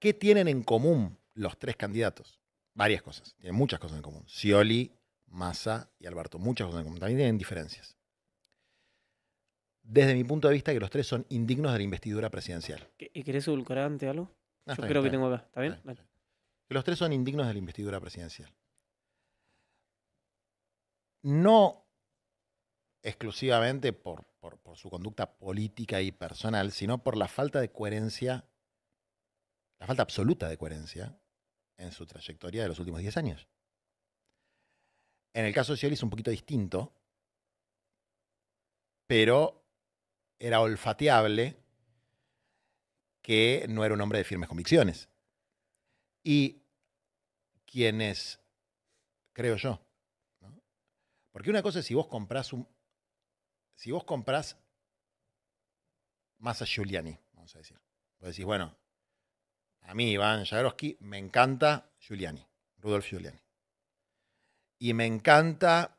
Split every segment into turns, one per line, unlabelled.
¿Qué tienen en común los tres candidatos? Varias cosas, tienen muchas cosas en común. Scioli, Massa y Alberto, muchas cosas en común. También tienen diferencias. Desde mi punto de vista, que los tres son indignos de la investidura presidencial. ¿Y querés edulcorar algo? Ah, Yo creo que tengo acá. ¿Está bien? Que los tres son indignos de la investidura presidencial. No exclusivamente por, por, su conducta política y personal, sino por la falta de coherencia la falta absoluta de coherencia en su trayectoria de los últimos 10 años. En el caso de Scioli es un poquito distinto, pero era olfateable que no era un hombre de firmes convicciones. Y quienes, creo yo, porque una cosa es si vos comprás un, si vos más a Giuliani, vamos a decir, vos decís, bueno, a mí, Iván Jagroski, me encanta Giuliani, Rudolf Giuliani. Y me encanta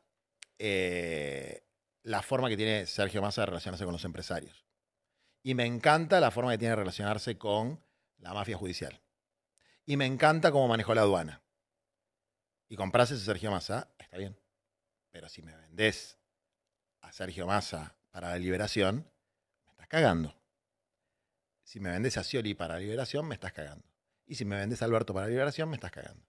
eh, la forma que tiene Sergio Massa de relacionarse con los empresarios. Y me encanta la forma que tiene de relacionarse con la mafia judicial. Y me encanta cómo manejó la aduana. Y comprase ese Sergio Massa, está bien. Pero si me vendés a Sergio Massa para la liberación, me estás cagando. Si me vendes a Scioli para liberación, me estás cagando. Y si me vendes a Alberto para liberación, me estás cagando.